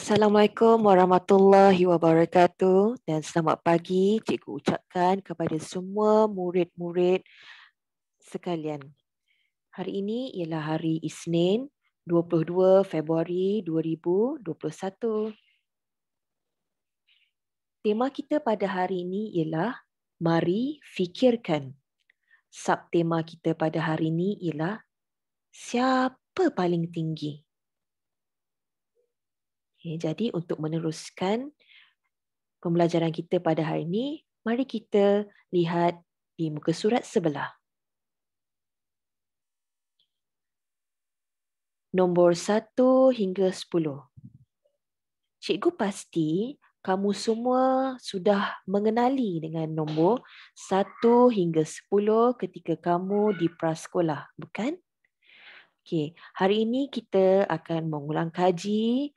Assalamualaikum warahmatullahi wabarakatuh dan selamat pagi cikgu ucapkan kepada semua murid-murid sekalian. Hari ini ialah hari Isnin 22 Februari 2021. Tema kita pada hari ini ialah Mari Fikirkan. Subtema kita pada hari ini ialah Siapa Paling Tinggi? Okay, jadi untuk meneruskan pembelajaran kita pada hari ini, mari kita lihat di muka surat sebelah. Nombor 1 hingga 10. Cikgu pasti kamu semua sudah mengenali dengan nombor 1 hingga 10 ketika kamu di prasekolah, bukan? Okey, hari ini kita akan mengulang kaji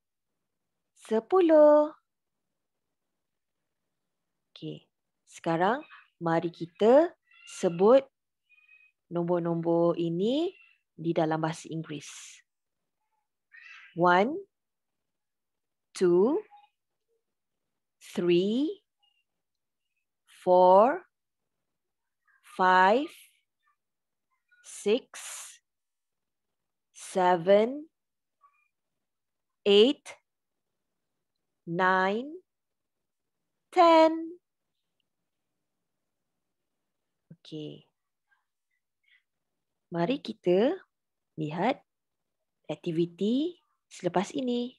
sepuluh. Okey, sekarang mari kita sebut nombor-nombor ini di dalam bahasa Inggeris. One, two, three, four, five, six, seven, eight, nine, ten. okay. Mari kita lihat aktiviti selepas ini.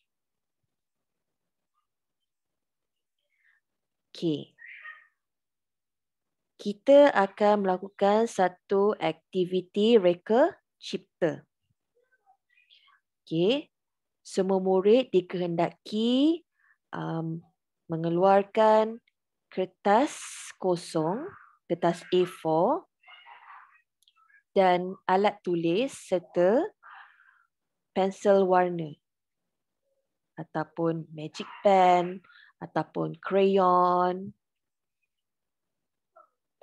Okay, Kita akan melakukan satu aktiviti reka cipta. Okay, Semua murid dikehendaki um, mengeluarkan kertas kosong, kertas A4 dan alat tulis serta pensel warna ataupun magic pen ataupun crayon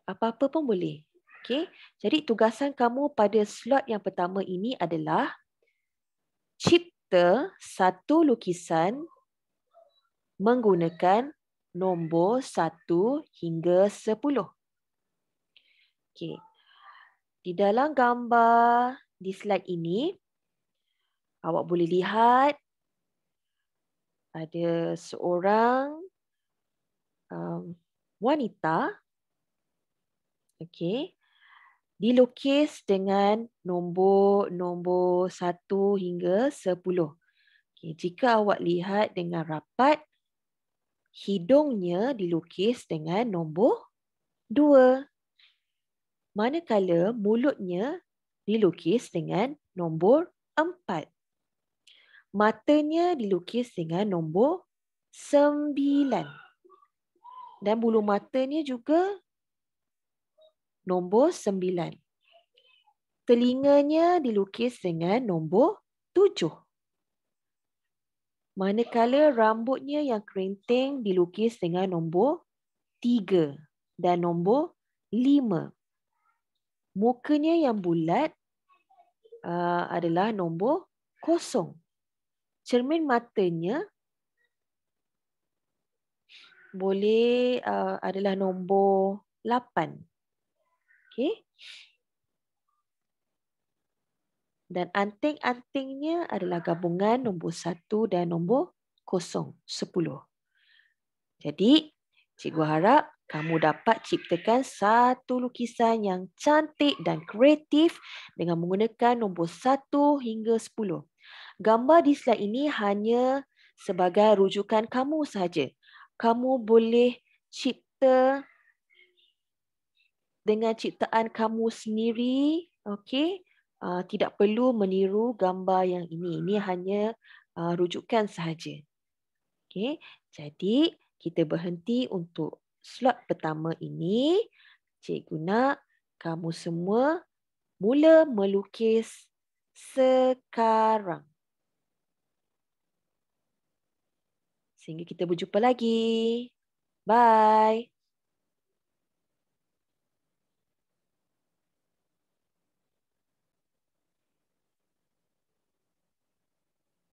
apa-apa pun boleh. Okay. Jadi tugasan kamu pada slot yang pertama ini adalah cipta satu lukisan menggunakan nombor 1 hingga 10. Okey. Di dalam gambar di slide ini awak boleh lihat ada seorang um, wanita okey dilukis dengan nombor-nombor 1 hingga 10. Okey, jika awak lihat dengan rapat hidungnya dilukis dengan nombor 2. Manakala mulutnya dilukis dengan nombor empat, Matanya dilukis dengan nombor sembilan Dan bulu matanya juga nombor sembilan, Telinganya dilukis dengan nombor tujuh manakala rambutnya yang kerinting dilukis dengan nombor 3 dan nombor 5. Mukanya yang bulat uh, adalah nombor 0. Cermin matanya boleh uh, adalah nombor 8. Okey dan anting-antingnya adalah gabungan nombor 1 dan nombor 0, 10. Jadi, cikgu harap kamu dapat ciptakan satu lukisan yang cantik dan kreatif dengan menggunakan nombor 1 hingga 10. Gambar di slide ini hanya sebagai rujukan kamu sahaja. Kamu boleh cipta dengan ciptaan kamu sendiri, okey? Uh, tidak perlu meniru gambar yang ini. Ini hanya uh, rujukan sahaja. Okay. Jadi, kita berhenti untuk slot pertama ini. Cikgu nak kamu semua mula melukis sekarang. Sehingga kita berjumpa lagi. Bye.